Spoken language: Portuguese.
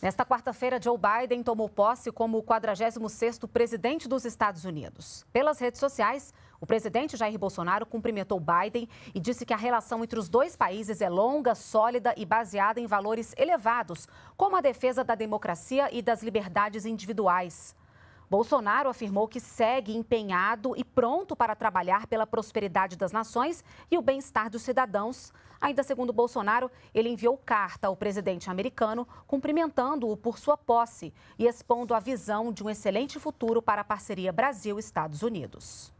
Nesta quarta-feira, Joe Biden tomou posse como o 46º presidente dos Estados Unidos. Pelas redes sociais, o presidente Jair Bolsonaro cumprimentou Biden e disse que a relação entre os dois países é longa, sólida e baseada em valores elevados, como a defesa da democracia e das liberdades individuais. Bolsonaro afirmou que segue empenhado e pronto para trabalhar pela prosperidade das nações e o bem-estar dos cidadãos. Ainda segundo Bolsonaro, ele enviou carta ao presidente americano cumprimentando-o por sua posse e expondo a visão de um excelente futuro para a parceria Brasil-Estados Unidos.